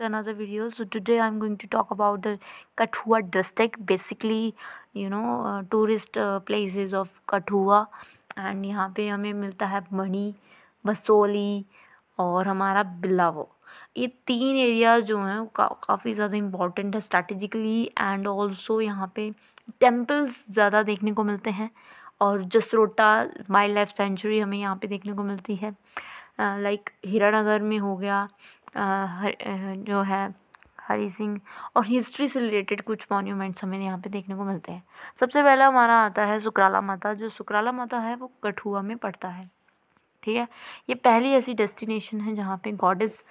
to another video so today i'm going to talk about the kathua district basically you know uh, tourist uh, places of kathua and यहाँ पे हमें मिलता है मणि बसोली और हमारा बिलावो ये तीन एरिया जो हैं का, काफ़ी ज़्यादा इम्पॉर्टेंट है स्ट्रैटेजिकली एंड ऑल्सो यहाँ पे टेम्पल्स ज़्यादा देखने को मिलते हैं और जसरोटा वाइल्ड लाइफ सेंचुरी हमें यहाँ पे देखने को मिलती है लाइक uh, like, हीरानगर में हो गया जो है हरी सिंह और हिस्ट्री से रिलेटेड कुछ मॉन्यूमेंट्स हमें यहाँ पे देखने को मिलते हैं सबसे पहला हमारा आता है सुकराला माता जो सुकराला माता है वो कठुआ में पड़ता है ठीक है ये पहली ऐसी डेस्टिनेशन है जहाँ पे गॉडेस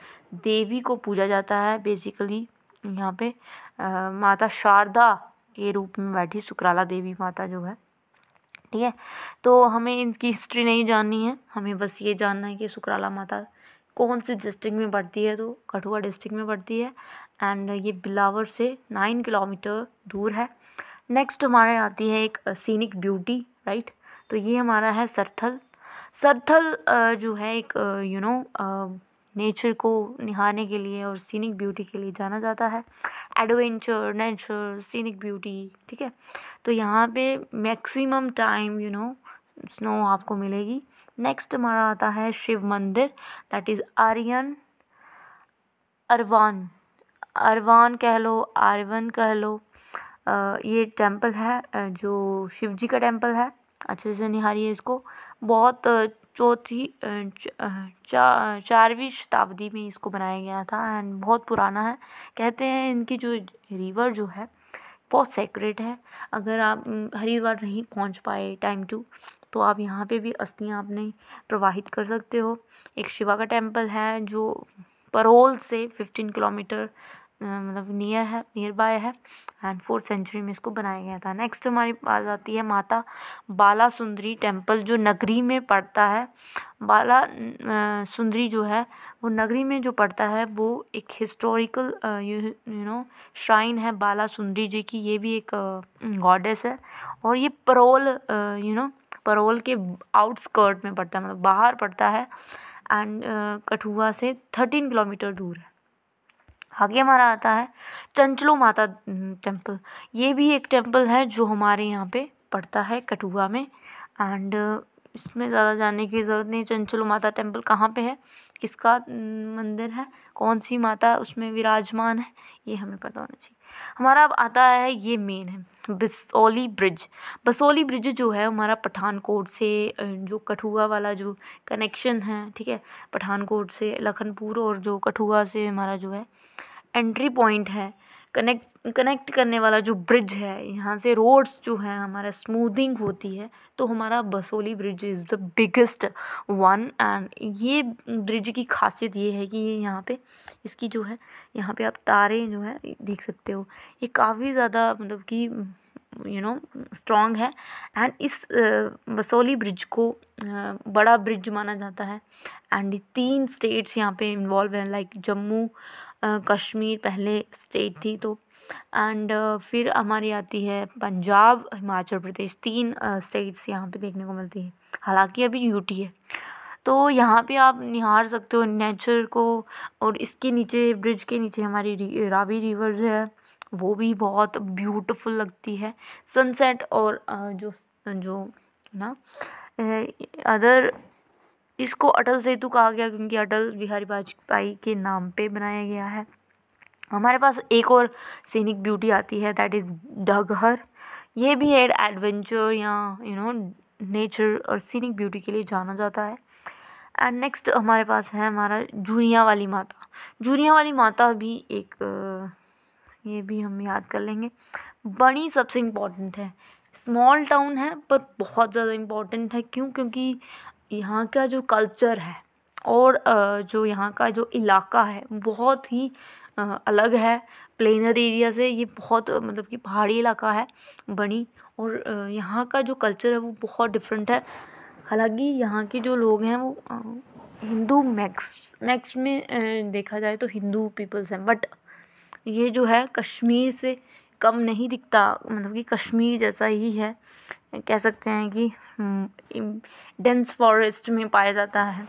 देवी को पूजा जाता है बेसिकली यहाँ पे आ, माता शारदा के रूप में बैठी सुकराला देवी माता जो है ठीक है तो हमें इनकी हिस्ट्री नहीं जाननी है हमें बस ये जानना है कि सुकराला माता कौन सी डिस्ट्रिक्ट में पड़ती है तो कठुआ डिस्ट्रिक्ट में पड़ती है एंड ये बिलावर से नाइन किलोमीटर दूर है नेक्स्ट हमारे आती है एक सीनिक ब्यूटी राइट तो ये हमारा है सरथल सरथल जो है एक यू नो नेचर को निहारने के लिए और सीनिक ब्यूटी के लिए जाना जाता है एडवेंचर नेचर सीनिक ब्यूटी ठीक है तो यहाँ पे maximum time you know snow आपको मिलेगी नेक्स्ट हमारा आता है शिव मंदिर दैट इज़ आर्यन अरवान अरवान कह लो आर्यन कह लो आ, ये टेंपल है जो शिव जी का टेंपल है अच्छे से निहारिए इसको बहुत चौथी चा, चारवीं शताब्दी में इसको बनाया गया था एंड बहुत पुराना है कहते हैं इनकी जो रिवर जो है बहुत सेक्रेट है अगर आप हरिद्वार नहीं पहुंच पाए टाइम टू तो आप यहाँ पे भी अस्थियाँ अपने प्रवाहित कर सकते हो एक शिवा का टेम्पल है जो परोल से फिफ्टीन किलोमीटर मतलब नियर है नियर बाय है एंड फोर्थ सेंचुरी में इसको बनाया गया था नेक्स्ट हमारी पास आती है माता बाला सुंदरी टेम्पल जो नगरी में पड़ता है बाला सुंदरी जो है वो नगरी में जो पड़ता है वो एक हिस्टोरिकल यू नो श्राइन है बाला सुंदरी जी की ये भी एक गॉडेस है और ये परोल यू नो परोल के आउटस्कर्ट में पड़ता है मतलब बाहर पड़ता है एंड कठुआ से थर्टीन किलोमीटर दूर है आगे हमारा आता है चंचलो माता टेम्पल हम्म, ये भी एक टेम्पल है जो हमारे यहाँ पे पड़ता है कठुआ में एंड इसमें ज़्यादा जाने की ज़रूरत नहीं चंचलो माता टेम्पल कहाँ पे है किसका हम्म, मंदिर है कौन सी माता उसमें विराजमान है ये हमें पता होना चाहिए हमारा अब आता है ये मेन है बसोली ब्रिज बसोली ब्रिज जो है हमारा पठानकोट से जो कठुआ वाला जो कनेक्शन है ठीक है पठानकोट से लखनपुर और जो कठुआ से हमारा जो है एंट्री पॉइंट है कनेक्ट कनेक्ट करने वाला जो ब्रिज है यहाँ से रोड्स जो है हमारा स्मूदिंग होती है तो हमारा Basohli bridge is the biggest one and ये ब्रिज की खासियत ये है कि ये यहाँ पे इसकी जो है यहाँ पे आप तारे जो है देख सकते हो ये काफ़ी ज़्यादा मतलब कि यू नो स्ट्रॉन्ग है एंड इस बसोली ब्रिज को बड़ा ब्रिज माना जाता है एंड तीन स्टेट्स यहाँ पे इन्वॉल्व हैं लाइक जम्मू कश्मीर पहले स्टेट थी तो एंड फिर हमारी आती है पंजाब हिमाचल प्रदेश तीन स्टेट्स यहाँ पे देखने को मिलती है हालांकि अभी यूटी है तो यहाँ पे आप निहार सकते हो नेचर को और इसके नीचे ब्रिज के नीचे हमारी रावी रिवर्स है वो भी बहुत ब्यूटीफुल लगती है सनसेट और जो जो ना अदर इसको अटल सेतु कहा गया क्योंकि अटल बिहारी वाजपेयी के नाम पे बनाया गया है हमारे पास एक और सीनिक ब्यूटी आती है दैट इज़ डगहर ये भी एक एडवेंचर या यू नो नेचर और सीनिक ब्यूटी के लिए जाना जाता है एंड नेक्स्ट हमारे पास है हमारा जूनिया वाली माता जूनिया वाली माता भी एक ये भी हम याद कर लेंगे बड़ी सबसे इम्पॉर्टेंट है स्मॉल टाउन है पर बहुत ज़्यादा इम्पॉर्टेंट है क्यों क्योंकि यहाँ का जो कल्चर है और जो यहाँ का जो इलाका है बहुत ही अलग है प्लेनर एरिया से ये बहुत मतलब कि पहाड़ी इलाका है बनी और यहाँ का जो कल्चर है वो बहुत डिफरेंट है हालांकि यहाँ के जो लोग हैं वो हिंदू मैक्स मैक्स में देखा जाए तो हिंदू पीपल्स हैं बट ये जो है कश्मीर से कम नहीं दिखता मतलब कि कश्मीर जैसा ही है कह सकते हैं कि डेंस हम्म, फॉरेस्ट में पाया जाता है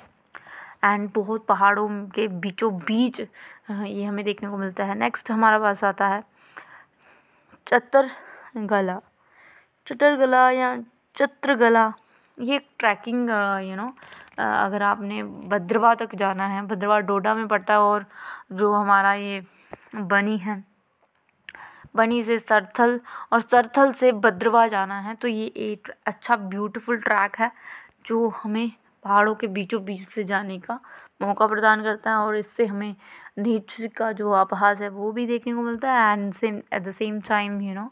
एंड बहुत पहाड़ों के बीचों बीच ये हमें देखने को मिलता है नेक्स्ट हमारा पास आता है चतर चतर चतरगला या गला ये एक ट्रैकिंग यू नो अगर आपने भद्रवा तक जाना है भद्रवा डोडा में पड़ता है और जो हमारा ये बनी है बनी से सरथल और सरथल से भद्रवा जाना है तो ये एक अच्छा ब्यूटीफुल ट्रैक है जो हमें पहाड़ों के बीचों बीच से जाने का मौका प्रदान करता है और इससे हमें नेचर का जो आभास है वो भी देखने को मिलता है and same at the same time you know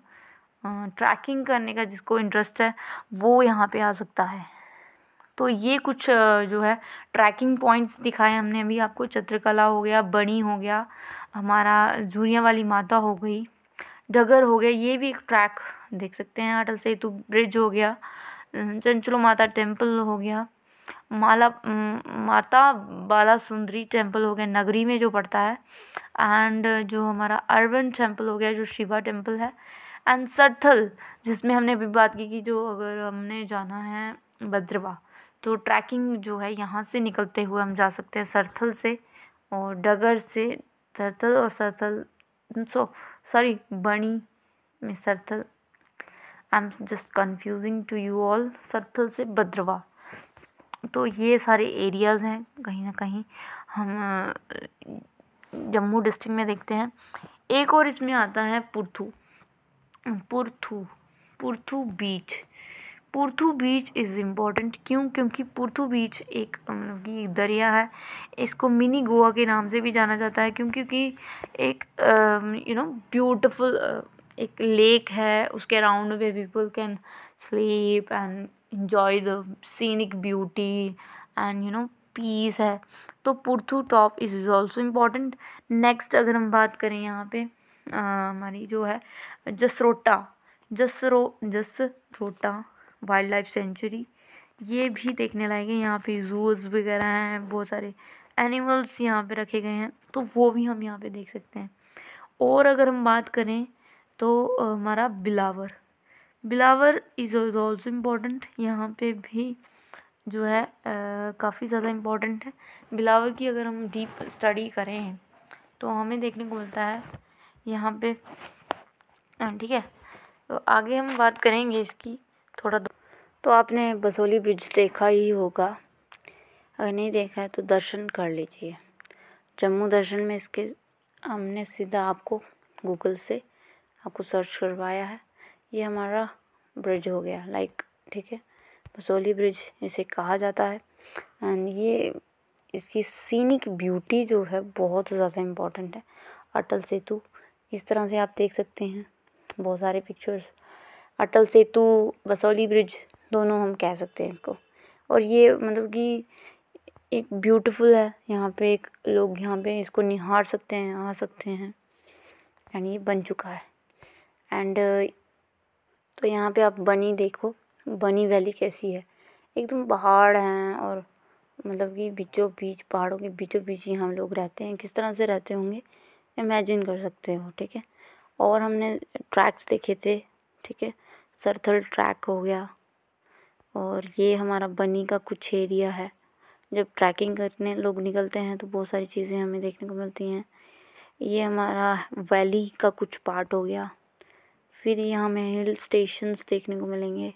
trekking करने का जिसको इंटरेस्ट है वो यहाँ पे आ सकता है तो ये कुछ जो है ट्रैकिंग पॉइंट्स दिखाए हमने अभी आपको चित्रकला हो गया बनी हो गया हमारा जूरिया वाली माता हो गई डगर हो गया ये भी एक ट्रैक देख सकते हैं अटल सेतु ब्रिज हो गया चंचलो माता टेम्पल हो गया माला माता बाला सुंदरी टेम्पल हो गया नगरी में जो पड़ता है एंड जो हमारा अर्बन टेम्पल हो गया जो शिवा टेम्पल है एंड सरथल जिसमें हमने अभी बात की कि जो अगर हमने जाना है भद्रवा तो ट्रैकिंग जो है यहाँ से निकलते हुए हम जा सकते हैं सरथल से और डगर से सरथल और सरथल सो sorry bunny में sarthal I am just confusing to you all Sarthal से भद्रवा तो ये सारे एरियाज़ हैं कहीं ना कहीं हम जम्मू डिस्ट्रिक्ट में देखते हैं एक और इसमें आता है पुरथू पुरथू पुरथू बीच पुर्थू बीच इज़ इम्पॉर्टेंट क्यों क्योंकि पुर्थू बीच एक मतलब कि दरिया है इसको मिनी गोवा के नाम से भी जाना जाता है क्योंकि एक यू नो ब्यूटिफुल एक लेक है उसके around where people can sleep and enjoy the scenic beauty and you know peace है तो Purthu top is is also important next अगर हम बात करें यहाँ पे हमारी जो है Jasrota Jasro Jasrota wildlife sanctuary ये भी देखने लायक है यहाँ पे जूस वगैरह हैं बहुत सारे एनिमल्स यहाँ पे रखे गए हैं तो वो भी हम यहाँ पे देख सकते हैं और अगर हम बात करें तो हमारा बिलावर बिलावर इज़ ऑल्सो इम्पोर्टेंट यहाँ पे भी जो है काफ़ी ज़्यादा इम्पोर्टेंट है बिलावर की अगर हम डीप स्टडी करें तो हमें देखने को मिलता है यहाँ पे ठीक है तो आगे हम बात करेंगे इसकी थोड़ा तो आपने बसोली ब्रिज देखा ही होगा अगर नहीं देखा है तो दर्शन कर लीजिए जम्मू दर्शन में इसके हमने सीधा आपको गूगल से आपको सर्च करवाया है ये हमारा ब्रिज हो गया लाइक ठीक है बसोली ब्रिज इसे कहा जाता है एंड ये इसकी सीनिक ब्यूटी जो है बहुत ज़्यादा इम्पॉर्टेंट है अटल सेतु इस तरह से आप देख सकते हैं बहुत सारे पिक्चर्स अटल सेतु बसौली ब्रिज दोनों हम कह सकते हैं इनको और ये मतलब कि एक ब्यूटीफुल है यहाँ पे एक लोग यहाँ पे इसको निहार सकते हैं आ सकते हैं यानी ये बन चुका है एंड तो यहाँ पे आप बनी देखो बनी वैली कैसी है एकदम पहाड़ हैं और मतलब कि बीचों बीच पहाड़ों के बीचों बीच ही हम लोग रहते हैं किस तरह से रहते होंगे इमेजिन कर सकते हो ठीक है और हमने ट्रैक्स देखे थे ठीक है सरथल ट्रैक हो गया और ये हमारा बनी का कुछ एरिया है जब ट्रैकिंग करने लोग निकलते हैं तो बहुत सारी चीज़ें हमें देखने को मिलती हैं ये हमारा वैली का कुछ पार्ट हो गया फिर यहाँ हमें हिल स्टेशंस देखने को मिलेंगे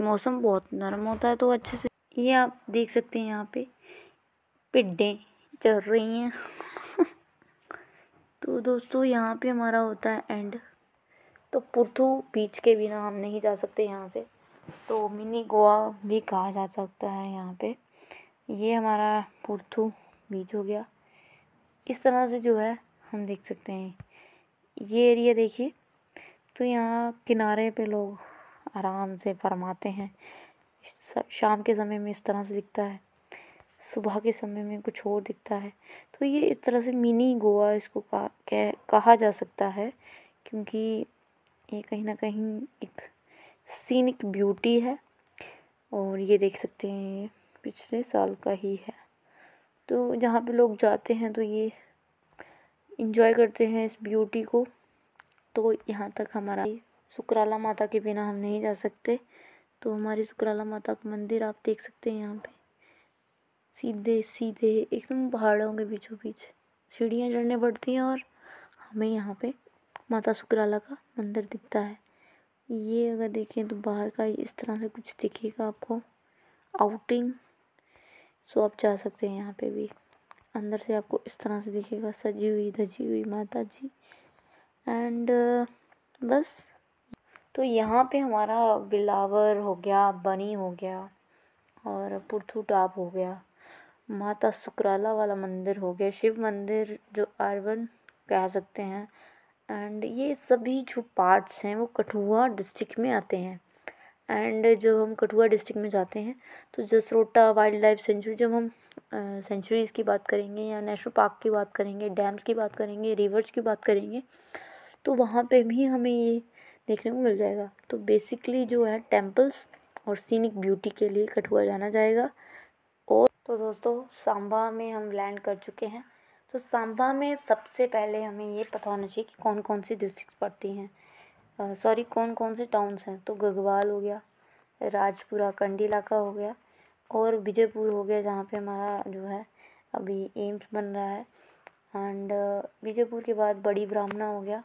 मौसम बहुत नरम होता है तो अच्छे से ये आप देख सकते हैं यहाँ पे पिड्डे चल रही हैं तो दोस्तों यहाँ पे हमारा होता है एंड तो पुर्थू बीच के बिना हम नहीं जा सकते यहाँ से तो मिनी गोवा भी कहा जा सकता है यहाँ पे ये हमारा पुरथू बीच हो गया इस तरह से जो है हम देख सकते हैं ये एरिया देखिए तो यहाँ किनारे पे लोग आराम से फरमाते हैं शाम के समय में इस तरह से दिखता है सुबह के समय में कुछ और दिखता है तो ये इस तरह से मिनी गोवा इसको कह कहा जा सकता है क्योंकि ये कहीं ना कहीं एक सीनिक ब्यूटी है और ये देख सकते हैं ये पिछले साल का ही है तो जहाँ पे लोग जाते हैं तो ये इंजॉय करते हैं इस ब्यूटी को तो यहाँ तक हमारा सुकराला माता के बिना हम नहीं जा सकते तो हमारी सुकराला माता का मंदिर आप देख सकते हैं यहाँ पे सीधे सीधे एकदम पहाड़ों के बीचों बीच सीढ़ियाँ चढ़ने पड़ती हैं और हमें यहाँ पे माता सुकराला का मंदिर दिखता है ये अगर देखें तो बाहर का इस तरह से कुछ दिखेगा आपको आउटिंग सो आप जा सकते हैं यहाँ पे भी अंदर से आपको इस तरह से दिखेगा सजी हुई धजी हुई माता जी एंड बस तो यहाँ पे हमारा बिलावर हो गया बनी हो गया और पुरथू टाप हो गया माता सुकराला वाला मंदिर हो गया शिव मंदिर जो अर्बन कह सकते हैं एंड ये सभी जो पार्ट्स हैं वो कठुआ डिस्ट्रिक्ट में आते हैं एंड जब हम कठुआ डिस्ट्रिक्ट में जाते हैं तो जसरोटा वाइल्ड लाइफ सेंचुरी जब हम सेंचुरीज़ की बात करेंगे या नेशनल पार्क की बात करेंगे डैम्स की बात करेंगे रिवर्स की बात करेंगे तो वहाँ पे भी हमें ये देखने को मिल जाएगा तो बेसिकली जो है टेम्पल्स और सीनिक ब्यूटी के लिए कठुआ जाना जाएगा और तो दोस्तों सांबा में हम लैंड कर चुके हैं तो सांबा में सबसे पहले हमें ये पता होना चाहिए कि कौन कौन सी डिस्ट्रिक्ट पड़ती हैं सॉरी कौन कौन से टाउन्स हैं तो गगवाल हो गया राजपुरा कंडी इलाका हो गया और विजयपुर हो गया जहाँ पे हमारा जो है अभी एम्स बन रहा है एंड विजयपुर के बाद बड़ी ब्राह्मणा हो गया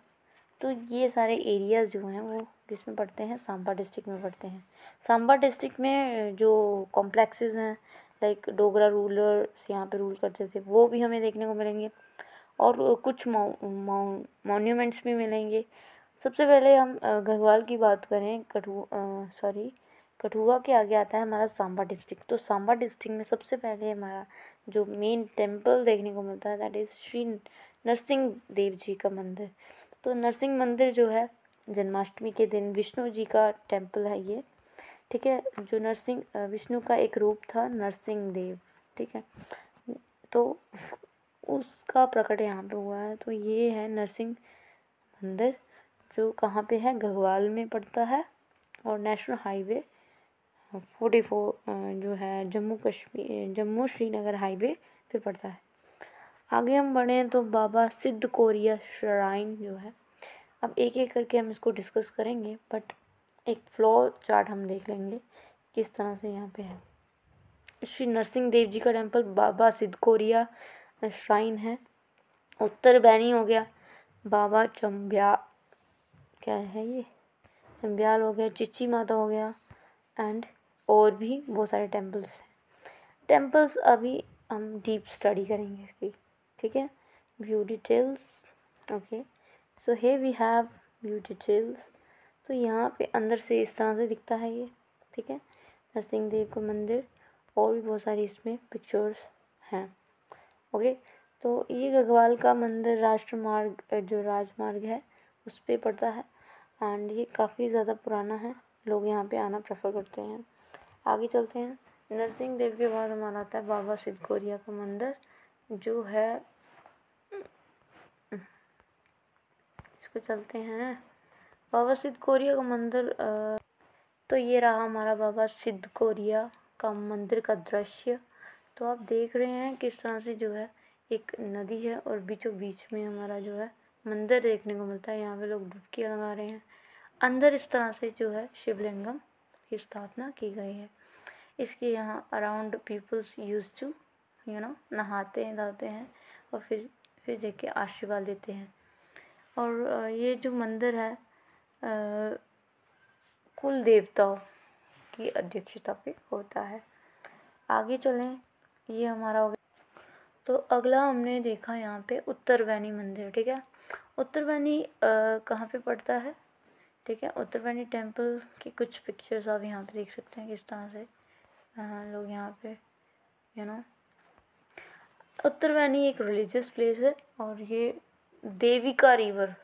तो ये सारे एरियाज़ जो हैं वो किस में पड़ते हैं सांबा डिस्ट्रिक्ट में पड़ते हैं सांबा डिस्ट्रिक्ट में जो कॉम्प्लेक्सेस हैं लाइक डोगरा रूलर्स यहाँ पे रूल करते थे वो भी हमें देखने को मिलेंगे और कुछ मोन्यूमेंट्स भी मिलेंगे सबसे पहले हम गढ़वाल की बात करें कठु सॉरी कठुआ के आगे आता है हमारा सांबा डिस्ट्रिक्ट तो सांबा डिस्ट्रिक्ट में सबसे पहले हमारा जो मेन टेम्पल देखने को मिलता है दैट इज़ श्री नरसिंह देव जी का मंदिर तो नरसिंह मंदिर जो है जन्माष्टमी के दिन विष्णु जी का टेम्पल है ये ठीक है जो नरसिंह विष्णु का एक रूप था नरसिंह देव ठीक है तो उसका प्रकट यहाँ पे हुआ है तो ये है नरसिंह मंदिर जो कहाँ पे है गगवाल में पड़ता है और नेशनल हाईवे फोर्टी फोर जो है जम्मू कश्मीर जम्मू श्रीनगर हाईवे पे पड़ता है आगे हम बढ़ें तो बाबा सिद्ध कोरिया श्राइन जो है अब एक एक करके हम इसको डिस्कस करेंगे बट एक फ्लो चार्ट हम देख लेंगे किस तरह से यहाँ पे है श्री नरसिंह देव जी का टेम्पल बाबा सिद्ध कोरिया श्राइन है उत्तर बैनी हो गया बाबा चंब्या क्या है ये चंब्याल हो गया चिची माता हो गया एंड और भी बहुत सारे टेम्पल्स हैं टेम्पल्स अभी हम डीप स्टडी करेंगे इसकी ठीक है view details okay so hey we have view details तो यहाँ पे अंदर से इस तरह से दिखता है ये ठीक है नरसिंह देव का मंदिर और भी बहुत सारी इसमें पिक्चर्स हैं ओके तो ये गगवाल का मंदिर राष्ट्र मार्ग जो राजमार्ग है उस पर पड़ता है एंड ये काफ़ी ज़्यादा पुराना है लोग यहाँ पे आना प्रेफर करते हैं आगे चलते हैं नरसिंह देव के बाद हमारा आता है बाबा सिद्ध कोरिया का मंदिर जो है इसको चलते हैं बाबा सिद्ध कोरिया का मंदिर तो ये रहा हमारा बाबा सिद्ध कोरिया का मंदिर का दृश्य तो आप देख रहे हैं किस तरह से जो है एक नदी है और बीचों बीच में हमारा जो है मंदिर देखने को मिलता है यहाँ पे लोग डुबकियाँ लगा रहे हैं अंदर इस तरह से जो है शिवलिंगम की स्थापना की गई है इसके यहाँ around peoples use to you know नहाते हैं धाते हैं और फिर फिर जाके आशीर्वाद लेते हैं और ये जो मंदिर है कुल देवताओं की अध्यक्षता पे होता है आगे चलें ये हमारा हो गया तो अगला हमने देखा यहाँ पे उत्तरवैनी मंदिर ठीक है उत्तरवैनी कहाँ पे पड़ता है ठीक है उत्तरवैनी टेम्पल की कुछ पिक्चर्स आप यहाँ पे देख सकते हैं किस तरह से लोग यहाँ पे यू नो उत्तरवैनी एक रिलीजियस प्लेस है और ये देविका रिवर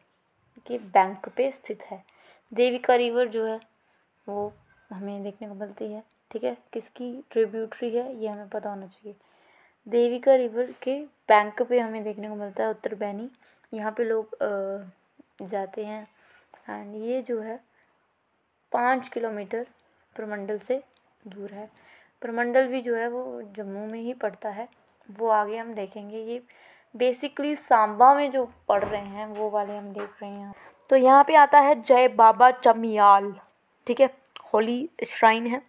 के बैंक पे स्थित है देविका रिवर जो है वो हमें देखने को मिलती है ठीक है किसकी ट्रिब्यूटरी है ये हमें पता होना चाहिए देविका रिवर के बैंक पे हमें देखने को मिलता है उत्तर बैनी यहाँ पे लोग जाते हैं एंड ये जो है पाँच किलोमीटर प्रमंडल से दूर है प्रमंडल भी जो है वो जम्मू में ही पड़ता है वो आगे हम देखेंगे ये बेसिकली सांबा में जो पढ़ रहे हैं वो वाले हम देख रहे हैं तो यहाँ पे आता है जय बाबा चमियाल ठीक है होली श्राइन है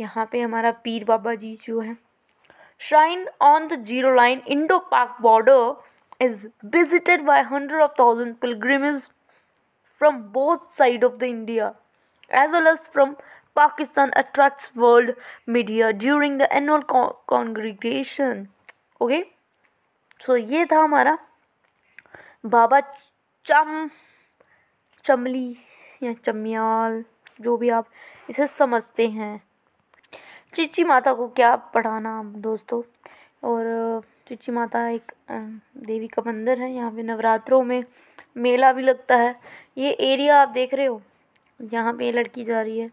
यहाँ पे हमारा पीर बाबा जी जो है shrine on the zero line Indo Pak border is visited by hundred of thousand pilgrimage from both side of the India as well as from Pakistan attract world media during the annual congregation okay Okay. So तो ये था हमारा बाबा चम चमली या चमियाल जो भी आप इसे समझते हैं चीची माता को क्या पढ़ाना दोस्तों और चीची माता एक देवी का मंदिर है यहाँ पे नवरात्रों में मेला भी लगता है ये एरिया आप देख रहे हो यहाँ पे लड़की जा रही है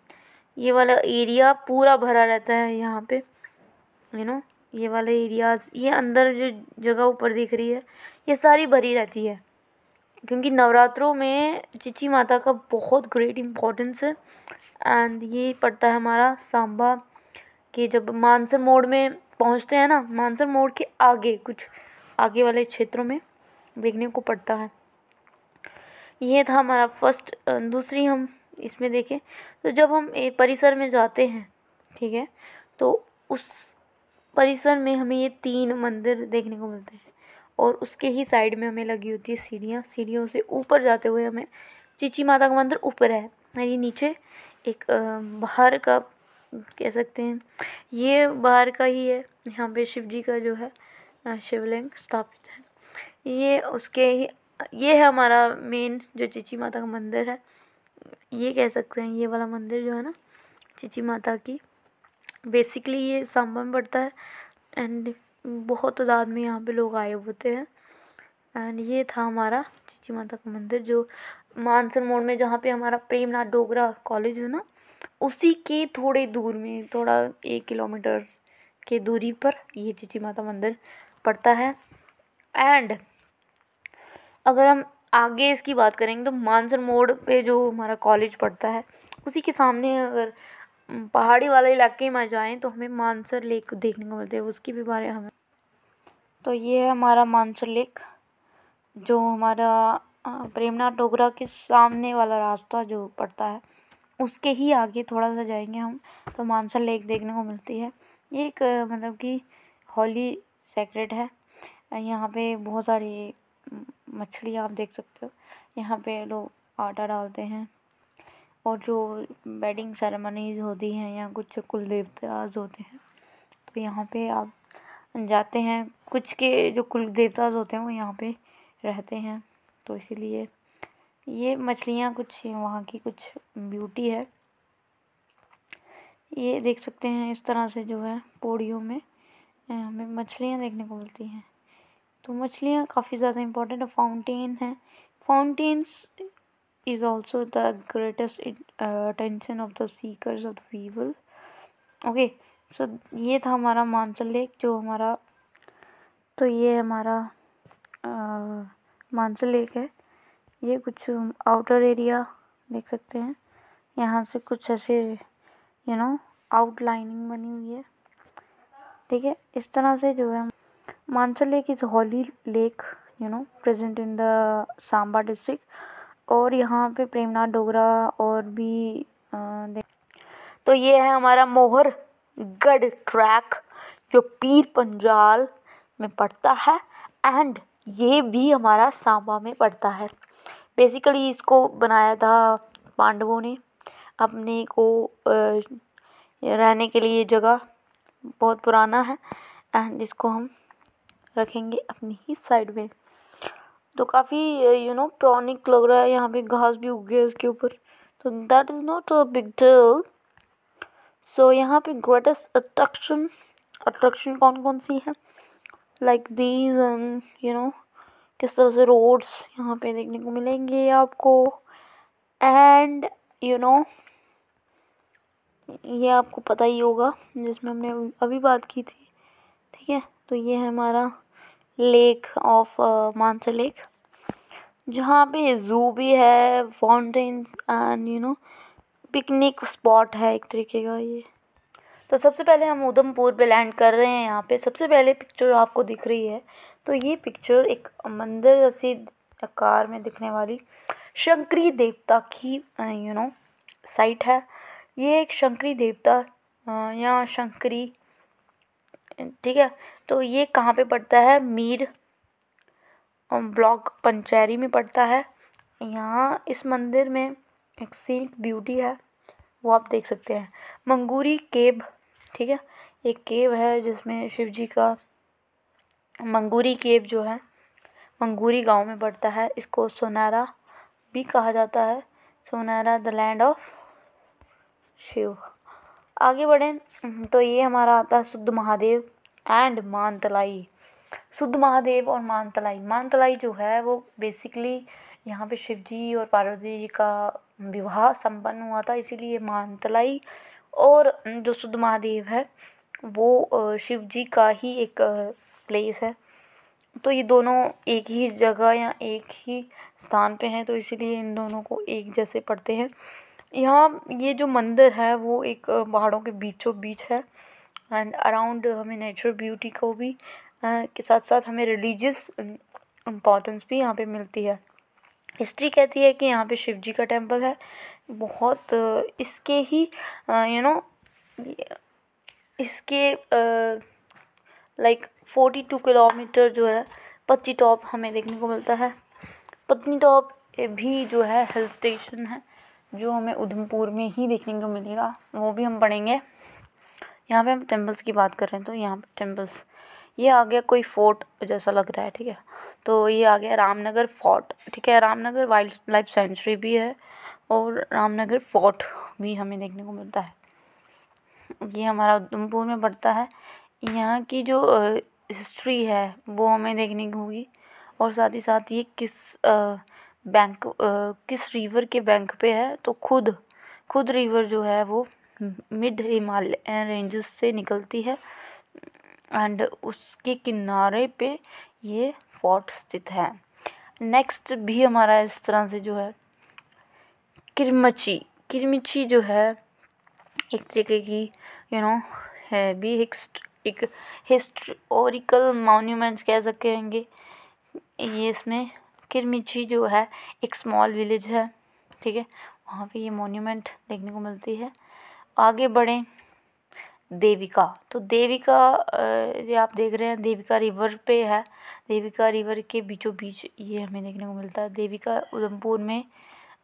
ये वाला एरिया पूरा भरा रहता है यहाँ पे यू नो ये वाले एरियाज़ ये अंदर जो जगह ऊपर दिख रही है ये सारी भरी रहती है क्योंकि नवरात्रों में चिची माता का बहुत ग्रेट इम्पोर्टेंस है एंड ये पड़ता है हमारा सांबा कि जब मानसर मोड़ में पहुंचते हैं ना मानसर मोड़ के आगे कुछ आगे वाले क्षेत्रों में देखने को पड़ता है ये था हमारा फर्स्ट दूसरी हम इसमें देखें तो जब हम परिसर में जाते हैं ठीक है तो उस परिसर में हमें ये तीन मंदिर देखने को मिलते हैं और उसके ही साइड में हमें लगी होती है सीढ़ियाँ सीढ़ियों से ऊपर जाते हुए हमें चीची माता का मंदिर ऊपर है ये नीचे एक बाहर का कह सकते हैं ये बाहर का ही है यहाँ पे शिव जी का जो है शिवलिंग स्थापित है ये उसके ही ये है हमारा मेन जो चीची माता का मंदिर है ये कह सकते हैं ये वाला मंदिर जो है ना चीची माता की बेसिकली ये में पड़ता है एंड बहुत तादाद में यहाँ पे लोग आए होते हैं एंड ये था हमारा चीची माता का मंदिर जो मानसर मोड़ में जहाँ पे हमारा प्रेमनाथ डोगरा कॉलेज है ना उसी के थोड़े दूर में थोड़ा एक किलोमीटर के दूरी पर ये चीची माता मंदिर पड़ता है एंड अगर हम आगे इसकी बात करेंगे तो मानसर मोड़ पे जो हमारा कॉलेज पड़ता है उसी के सामने अगर पहाड़ी वाले इलाके में जाएं तो हमें मानसर लेक देखने को मिलते हैं उसकी भी बारे हमें तो ये है हमारा मानसर लेक जो हमारा प्रेमनाथ डोगरा के सामने वाला रास्ता जो पड़ता है उसके ही आगे थोड़ा सा जाएंगे हम तो मानसर लेक देखने को मिलती है ये एक मतलब कि हॉली सेक्रेट है यहाँ पे बहुत सारी मछलियाँ आप देख सकते हो यहाँ पे लोग आटा डालते हैं और जो वेडिंग सेरेमनीज़ होती हैं या कुछ कुल देवताज़ होते हैं तो यहाँ पे आप जाते हैं कुछ के जो कुल देवताज़ होते हैं वो यहाँ पे रहते हैं तो इसीलिए ये मछलियाँ कुछ वहाँ की कुछ ब्यूटी है ये देख सकते हैं इस तरह से जो है पौड़ियों में हमें मछलियाँ देखने को मिलती हैं तो मछलियाँ काफ़ी ज़्यादा इम्पोर्टेंट है फाउंटेन है fountains is also the greatest uh, attention of the seekers of the people okay so so, ये था हमारा मानसल लेक जो हमारा तो ये हमारा मानसल लेक है ये कुछ आउटर एरिया देख सकते हैं यहाँ से कुछ ऐसे यू नो आउटलाइनिंग बनी हुई है ठीक है इस तरह से जो है Mansar lake is holy lake you know present in the Samba district और यहाँ पे प्रेमनाथ डोगरा और भी तो ये है हमारा मोहर गढ़ ट्रैक जो पीर पंजाल में पड़ता है एंड ये भी हमारा सांबा में पड़ता है बेसिकली इसको बनाया था पांडवों ने अपने को रहने के लिए जगह बहुत पुराना है एंड इसको हम रखेंगे अपनी ही साइड में तो काफ़ी यू नो ट्रॉनिक लग रहा है यहाँ पे घास भी उग गया उसके ऊपर तो that is not a big deal so यहाँ पे ग्रेटेस्ट अट्रैक्शन अट्रैक्शन कौन कौन सी है like these and you know किस तरह से रोड्स यहाँ पे देखने को मिलेंगे आपको एंड यू नो ये आपको पता ही होगा जिसमें हमने अभी बात की थी ठीक है तो ये है हमारा लेक ऑफ मानसा लेक जहाँ पे ज़ू भी है fountains and you know picnic spot है एक तरीके का ये तो सबसे पहले हम उधमपुर पे लैंड कर रहे हैं यहाँ पे सबसे पहले पिक्चर आपको दिख रही है तो ये पिक्चर एक मंदिर जैसी आकार में दिखने वाली शंकरी देवता की यू नो साइट है ये एक शंकरी देवता या शंकरी ठीक है तो ये कहाँ पे पड़ता है मीर ब्लॉक पंचैरी में पड़ता है यहाँ इस मंदिर में एक सीट ब्यूटी है वो आप देख सकते हैं मंगूरी केव ठीक है एक केव है जिसमें शिव जी का मंगूरी केव जो है मंगूरी गांव में पड़ता है इसको सोनारा भी कहा जाता है सोनारा द लैंड ऑफ शिव आगे बढ़ें तो ये हमारा आता है शुद्ध महादेव एंड मानतलाई शुद्ध महादेव और मानतलाई मानतलाई जो है वो बेसिकली यहाँ पे शिव जी और पार्वती जी का विवाह संपन्न हुआ था इसीलिए मानतलाई और जो शुद्ध महादेव है वो शिव जी का ही एक प्लेस है तो ये दोनों एक ही जगह या एक ही स्थान पे हैं तो इसीलिए इन दोनों को एक जैसे पढ़ते हैं यहाँ ये जो मंदिर है वो एक पहाड़ों के बीचों बीच है एंड अराउंड हमें नेचुरल ब्यूटी को भी के साथ साथ हमें रिलीजियस इम्पोर्टेंस भी यहाँ पे मिलती है हिस्ट्री कहती है कि यहाँ पे शिव जी का टेम्पल है बहुत इसके ही यू नो इसके लाइक फोर्टी टू किलोमीटर जो है पत्ती टॉप हमें देखने को मिलता है पत्नी टॉप भी जो है हिल स्टेशन है जो हमें उधमपुर में ही देखने को मिलेगा वो भी हम पढ़ेंगे यहाँ पे हम टेम्पल्स की बात कर रहे हैं तो यहाँ पे टेम्पल्स ये आ गया कोई फोर्ट जैसा लग रहा है ठीक है तो ये आ गया रामनगर फोर्ट ठीक है रामनगर वाइल्ड लाइफ सेंचुरी भी है और रामनगर फोर्ट भी हमें देखने को मिलता है ये हमारा उधमपुर में पड़ता है यहाँ की जो हिस्ट्री है वो हमें देखने को होगी और साथ ही साथ ये किस बैंक किस रिवर के बैंक पे है तो खुद खुद रिवर जो है वो मिड हिमालय रेंजेस से निकलती है एंड उसके किनारे पे ये फोर्ट स्थित है नेक्स्ट भी हमारा इस तरह से जो है किरमची किरमची जो है एक तरीके की यू नो है भी हिस्ट एक हिस्टोरिकल मोन्यूमेंट्स कह सकेंगे ये इसमें किरमिची जो है एक स्मॉल विलेज है ठीक है वहाँ पे ये मोन्यूमेंट देखने को मिलती है आगे बढ़ें देविका तो देविका ये आप देख रहे हैं देविका रिवर पे है देविका रिवर के बीचों बीच ये हमें देखने को मिलता है देविका उधमपुर में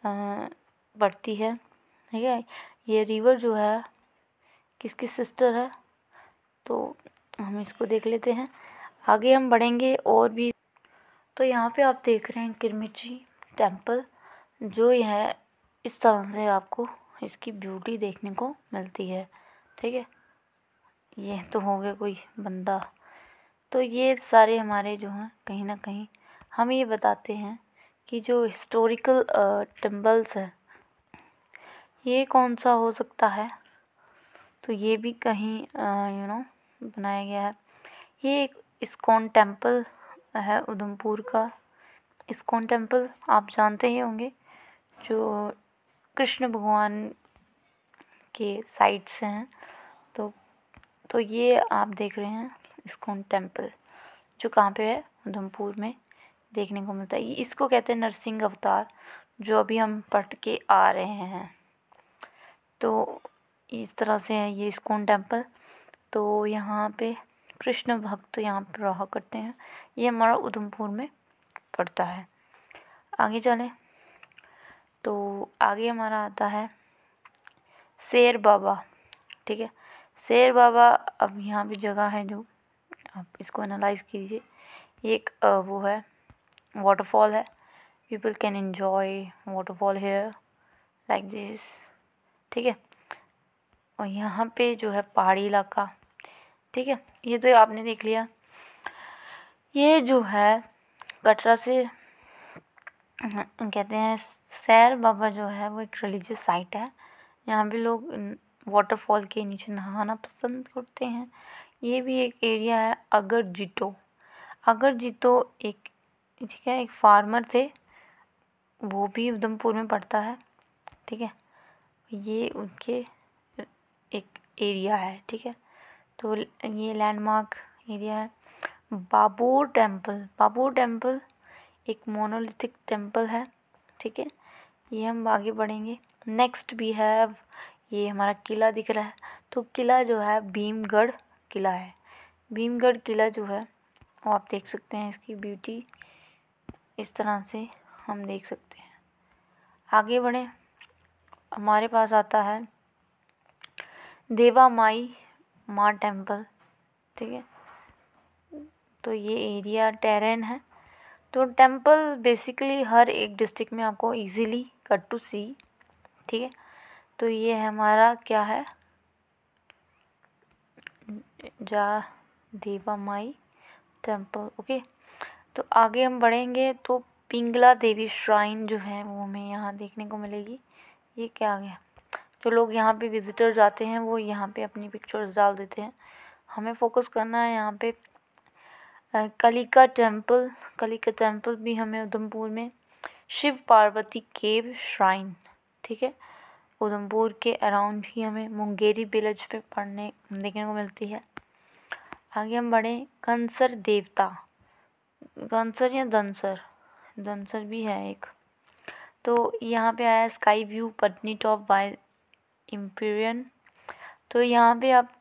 पड़ती है ठीक है ये रिवर जो है किसकी सिस्टर है तो हम इसको देख लेते हैं आगे हम बढ़ेंगे और भी तो यहाँ पे आप देख रहे हैं किरमिची टेम्पल जो यह इस तरह से आपको इसकी ब्यूटी देखने को मिलती है ठीक है ये तो हो गया कोई बंदा तो ये सारे हमारे जो हैं कहीं ना कहीं हम ये बताते हैं कि जो हिस्टोरिकल टेम्पल्स हैं ये कौन सा हो सकता है तो ये भी कहीं यू नो बनाया गया है ये एक इस्कॉन टेम्पल है उधमपुर का इस्कॉन टेम्पल आप जानते ही होंगे जो कृष्ण भगवान के साइड से हैं तो तो ये आप देख रहे हैं इस्कॉन टेम्पल जो कहाँ पे है उधमपुर में देखने को मिलता है इसको कहते हैं नरसिंह अवतार जो अभी हम पढ़ के आ रहे हैं तो इस तरह से है ये इस्कॉन टेम्पल तो यहाँ पे कृष्ण भक्त यहाँ पर रहा करते हैं ये हमारा उधमपुर में पड़ता है आगे चलें तो आगे हमारा आता है शेर बाबा ठीक है शेर बाबा अब यहाँ भी जगह है जो आप इसको एनालाइज कीजिए एक वो है वाटरफॉल है people can enjoy waterfall here like this ठीक है और यहाँ पे जो है पहाड़ी इलाका ठीक है ये तो आपने देख लिया ये जो है कटरा से कहते हैं सैर बाबा जो है वो एक रिलीजियस साइट है यहाँ पे लोग वाटरफॉल के नीचे नहाना पसंद करते हैं ये भी एक एरिया है अगर जीतो अगर जीतो एक ठीक है एक फार्मर थे वो भी उधमपुर में पड़ता है ठीक है ये उनके एक एरिया है ठीक है तो ये लैंडमार्क एरिया है बाबू टेम्पल बाबू टेम्पल एक मोनोलिथिक टेम्पल है ठीक है ये हम आगे बढ़ेंगे नेक्स्ट भी है ये हमारा किला दिख रहा है तो किला जो है भीमगढ़ किला है भीमगढ़ किला जो है वो आप देख सकते हैं इसकी ब्यूटी इस तरह से हम देख सकते हैं आगे बढ़ें हमारे पास आता है देवा माई माँ टेम्पल ठीक है तो ये एरिया टेरेन है तो टेम्पल बेसिकली हर एक डिस्ट्रिक्ट में आपको इजीली कट टू सी ठीक है तो ये हमारा क्या है जा देवा माई टेम्पल ओके तो आगे हम बढ़ेंगे तो पिंगला देवी श्राइन जो है वो हमें यहाँ देखने को मिलेगी ये क्या आ गया जो लोग यहाँ पे विज़िटर जाते हैं वो यहाँ पे अपनी पिक्चर्स डाल देते हैं हमें फोकस करना है यहाँ पे कलिका टेम्पल कलिका टेम्पल भी हमें उधमपुर में शिव पार्वती केव श्राइन ठीक है उधमपुर के अराउंड ही हमें मुंगेरी विलेज पे पढ़ने देखने को मिलती है आगे हम बढ़ें कंसर देवता कंसर या दंसर दंसर भी है एक तो यहाँ पे आया sky view Patnitop by Empyrean तो यहाँ पे आप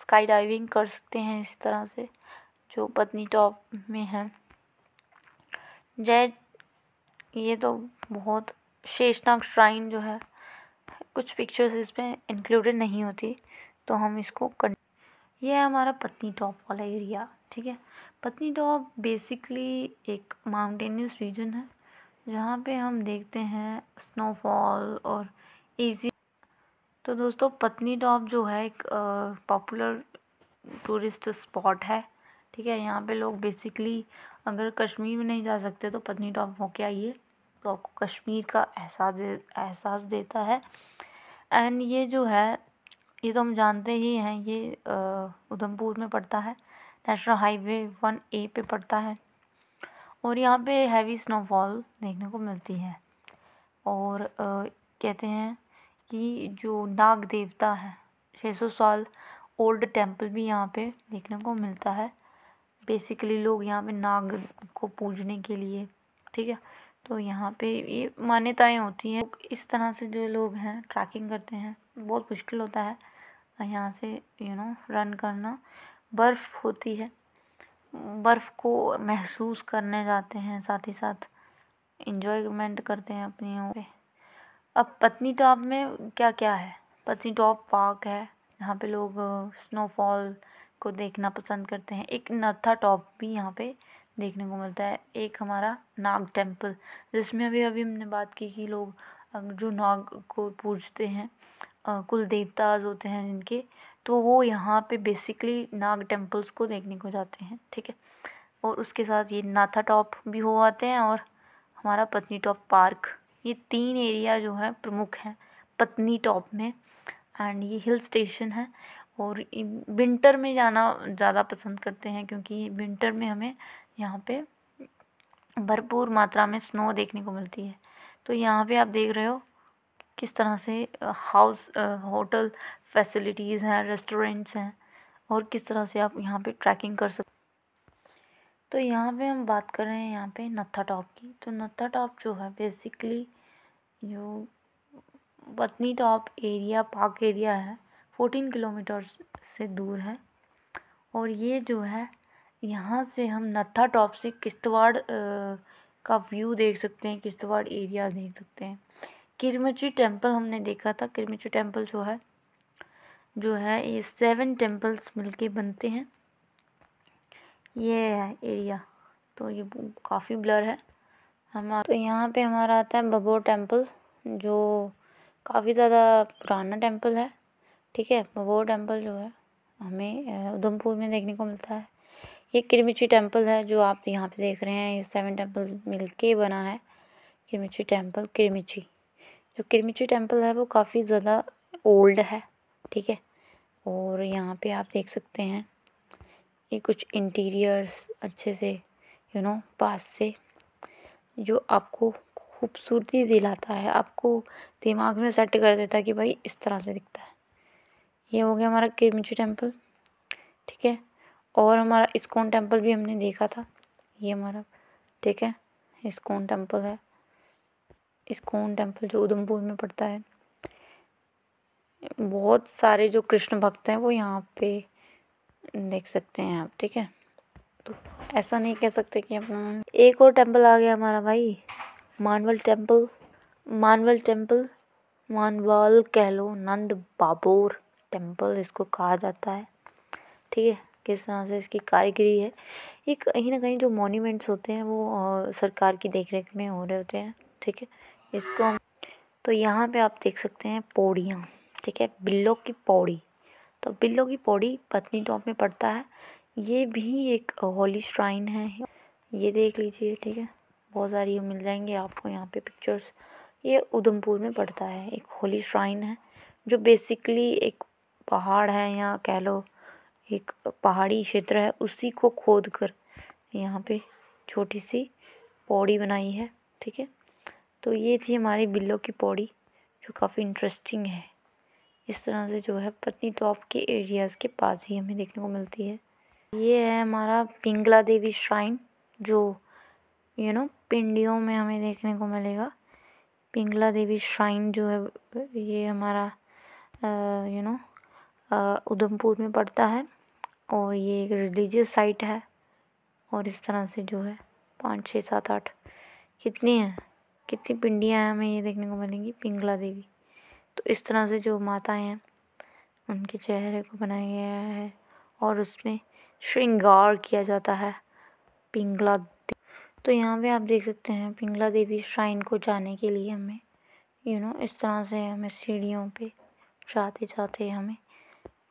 स्काई डाइविंग कर सकते हैं इसी तरह से जो पत्नी टॉप में है जय ये तो बहुत शेषनाग श्राइन जो है कुछ पिक्चर्स इसमें इंक्लूडेड नहीं होती तो हम इसको कर यह है हमारा पत्नी टॉप वाला एरिया ठीक है पत्नी टॉप बेसिकली एक माउंटेनियस रीजन है जहाँ पे हम देखते हैं स्नोफॉल और इजी तो दोस्तों पत्नी टॉप जो है एक पॉपुलर टूरिस्ट स्पॉट है ठीक है यहाँ पे लोग बेसिकली अगर कश्मीर में नहीं जा सकते तो पत्नीटॉप होके आइए तो आपको कश्मीर का एहसास एहसास देता है एंड ये जो है ये तो हम जानते ही हैं ये उधमपुर में पड़ता है नेशनल हाईवे वन ए पे पड़ता है और यहाँ पे हैवी स्नोफॉल देखने को मिलती है और आ, कहते हैं कि जो नाग देवता है सौ साल ओल्ड टेम्पल भी यहाँ पे देखने को मिलता है बेसिकली लोग यहाँ पे नाग को पूजने के लिए ठीक है तो यहाँ पे ये मान्यताएं होती हैं इस तरह से जो लोग हैं ट्रैकिंग करते हैं बहुत मुश्किल होता है यहाँ से यू नो रन करना बर्फ़ होती है बर्फ़ को महसूस करने जाते हैं साथ ही साथ इंजॉयमेंट करते हैं अपनी पे अब पत्नी टॉप में क्या क्या है पत्नी टॉप पार्क है यहाँ पे लोग स्नोफॉल को देखना पसंद करते हैं एक नथा टॉप भी यहाँ पे देखने को मिलता है एक हमारा नाग टेम्पल जिसमें अभी अभी हमने बात की कि लोग जो नाग को पूजते हैं कुल देवताज होते हैं जिनके तो वो यहाँ पे बेसिकली नाग टेम्पल्स को देखने को जाते हैं ठीक है और उसके साथ ये नाथा टॉप भी हो आते हैं और हमारा पत्नी टॉप पार्क ये तीन एरिया जो है प्रमुख हैं पत्नी टॉप में एंड ये हिल स्टेशन है और विंटर में जाना ज़्यादा पसंद करते हैं क्योंकि विंटर में हमें यहाँ पे भरपूर मात्रा में स्नो देखने को मिलती है तो यहाँ पे आप देख रहे हो किस तरह से हाउस होटल फैसिलिटीज़ हैं रेस्टोरेंट्स हैं और किस तरह से आप यहाँ पे ट्रैकिंग कर सकते तो यहाँ पे हम बात कर रहे हैं यहाँ पे नत्था टॉप की तो नत्था टॉप जो है बेसिकली जो Patnitop area park area है फोर्टीन किलोमीटर से दूर है और ये जो है यहाँ से हम नत्था टॉप से किश्तवाड़ का व्यू देख सकते हैं किश्तवाड़ एरिया देख सकते हैं किरमची टेम्पल हमने देखा था किरमची टेम्पल जो है जो है ये सेवन टेम्पल्स मिलके बनते हैं ये है एरिया तो ये काफ़ी ब्लर है हमारा तो यहाँ पे हमारा आता है बबोर टेम्पल जो काफ़ी ज़्यादा पुराना टेम्पल है ठीक है वो टेम्पल जो है हमें उधमपुर में देखने को मिलता है ये किरमिची टेम्पल है जो आप यहाँ पे देख रहे हैं ये सेवन टेम्पल मिल के बना है किरमिची टेम्पल किरमिची जो किरमिची टेम्पल है वो काफ़ी ज़्यादा ओल्ड है ठीक है और यहाँ पे आप देख सकते हैं ये कुछ इंटीरियर्स अच्छे से यू you नो know, पास से जो आपको खूबसूरती दिलाता है आपको दिमाग में सेट कर देता है कि भाई इस तरह से दिखता है ये हो गया हमारा किरमिची टेम्पल ठीक है और हमारा इस्कॉन टेम्पल भी हमने देखा था ये हमारा ठीक है इस्कॉन टेम्पल है इस्कॉन टेम्पल जो उधमपुर में पड़ता है बहुत सारे जो कृष्ण भक्त हैं वो यहाँ पे देख सकते हैं आप ठीक है तो ऐसा नहीं कह सकते कि अपना एक और टेम्पल आ गया हमारा भाई मानवल टेम्पल मानवल टेम्पल मानवाल कह लो नंद बाबोर टेम्पल इसको कहा जाता है ठीक है किस तरह से इसकी कारीगरी है ये कहीं ना कहीं जो मोन्यूमेंट्स होते हैं वो सरकार की देख रेख में हो रहे होते हैं ठीक है इसको तो यहाँ पे आप देख सकते हैं पौड़ियाँ ठीक है बिल्लों की पौड़ी तो बिल्लों की पौड़ी पत्नी टॉप में पड़ता है ये भी एक होली श्राइन है ये देख लीजिए ठीक है बहुत सारी मिल जाएंगे आपको यहाँ पे पिक्चर्स ये उधमपुर में पड़ता है एक होली श्राइन है जो बेसिकली एक पहाड़ है यहाँ कह लो एक पहाड़ी क्षेत्र है उसी को खोद कर यहाँ पे छोटी सी पौड़ी बनाई है ठीक है तो ये थी हमारी बिल्लों की पौड़ी जो काफ़ी इंटरेस्टिंग है इस तरह से जो है पत्नी टॉप के एरियाज़ के पास ही हमें देखने को मिलती है ये है हमारा पिंगला देवी श्राइन जो यू नो पिंडियों में हमें देखने को मिलेगा पिंगला देवी श्राइन जो है ये हमारा यू uh, नो उधमपुर में पड़ता है और ये एक रिलीजियस साइट है और इस तरह से जो है पाँच छः सात आठ कितनी हैं कितनी पिंडियाँ हैं हमें ये देखने को मिलेंगी पिंगला देवी तो इस तरह से जो माताएँ हैं उनके चेहरे को बनाया गया है और उसमें श्रृंगार किया जाता है पिंगला तो यहाँ पे आप देख सकते हैं पिंगला देवी श्राइन को जाने के लिए हमें यू you नो know, इस तरह से हमें सीढ़ियों पे जाते जाते हमें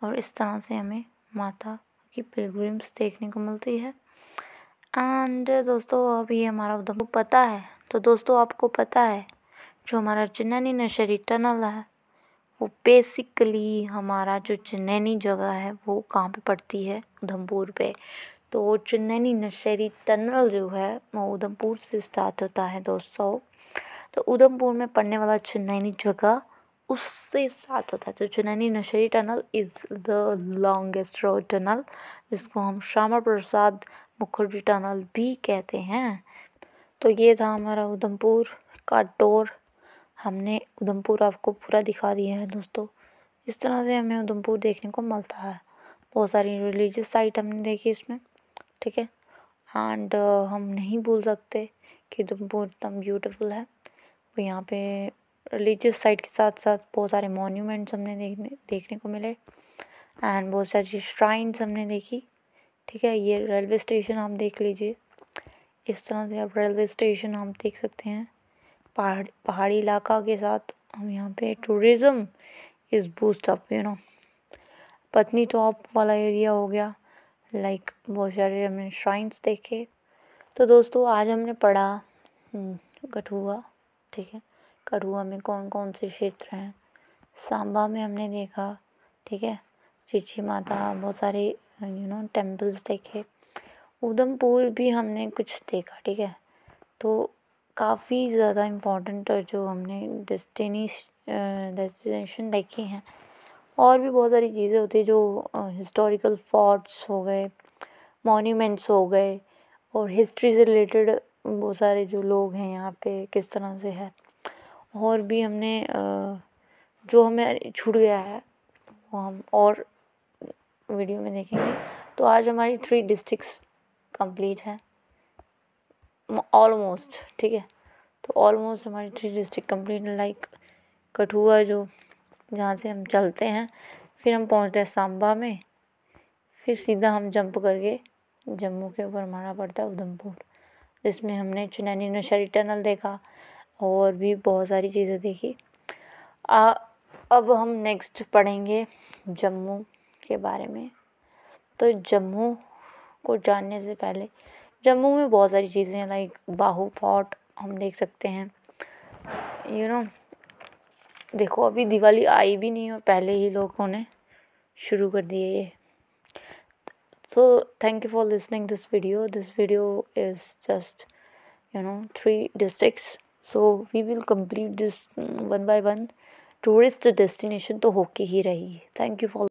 और इस तरह से हमें माता की पिलग्रिम्स देखने को मिलती है एंड दोस्तों अब ये हमारा उधम पता है तो दोस्तों आपको पता है जो हमारा चन्नैनी नशरी टनल है वो बेसिकली हमारा जो चन्नैनी जगह है वो कहाँ पे पड़ती है उधमपुर पे तो चन्नैनी नशहरी टनल जो है वो उधमपुर से स्टार्ट होता है दोस्तों तो उधमपुर में पड़ने वाला चन्नैनी जगह उससे स्टार्ट होता है तो Chenani Nashri tunnel is the longest road tunnel जिसको हम श्यामा प्रसाद मुखर्जी टनल भी कहते हैं तो ये था हमारा उधमपुर का टोर हमने उधमपुर आपको पूरा दिखा दिया है दोस्तों इस तरह से हमें उधमपुर देखने को मिलता है बहुत सारी रिलीजियस साइट हमने देखी इसमें ठीक है एंड हम नहीं भूल सकते कि उधमपुर एकदम ब्यूटीफुल है यहाँ पे रिलीजियस साइट के साथ साथ बहुत सारे मोन्यूमेंट्स हमने देखने देखने को मिले एंड बहुत सारी श्राइन्स हमने देखी ठीक है ये रेलवे स्टेशन आप देख लीजिए इस तरह से आप रेलवे स्टेशन हम देख सकते हैं पहाड़ पहाड़ी इलाका के साथ हम यहाँ पे tourism is boost up you know Patnitop तो वाला एरिया हो गया लाइक बहुत सारे हमने श्राइन्स देखे तो दोस्तों आज हमने पढ़ा हम्म, गठुआ ठीक है कठुआ में कौन कौन से क्षेत्र हैं सांबा में हमने देखा ठीक है चीची माता बहुत सारे यू नो टेम्पल्स देखे उधमपुर भी हमने कुछ देखा ठीक है तो काफ़ी ज़्यादा इम्पोर्टेंट जो हमने डेस्टिनी डेस्टिनेशन देखी हैं और भी बहुत सारी चीज़ें होती हैं जो हिस्टोरिकल फोर्ट्स हो गए मॉन्यूमेंट्स हो गए और हिस्ट्री से रिलेटेड बहुत सारे जो लोग हैं यहाँ पे किस तरह से है और भी हमने जो हमें छूट गया है वो हम और वीडियो में देखेंगे तो आज हमारी थ्री डिस्ट्रिक्स कंप्लीट हैं ऑलमोस्ट ठीक है तो ऑलमोस्ट हमारी three district complete like Kathua जो जहाँ से हम चलते हैं फिर हम पहुँचते हैं सांबा में फिर सीधा हम जंप करके जम्मू के ऊपर हमारा पड़ता है उधमपुर जिसमें हमने चुनैनी नशहरी टनल देखा और भी बहुत सारी चीज़ें देखी अब हम नेक्स्ट पढ़ेंगे जम्मू के बारे में तो जम्मू को जानने से पहले जम्मू में बहुत सारी चीज़ें हैं लाइक बाहू फोर्ट हम देख सकते हैं यू नो देखो अभी दिवाली आई भी नहीं और पहले ही लोगों ने शुरू कर दिए ये so thank you for listening this video this video is just you know three districts so we will complete this one by one tourist destination तो होके ही रही थैंक यू फॉर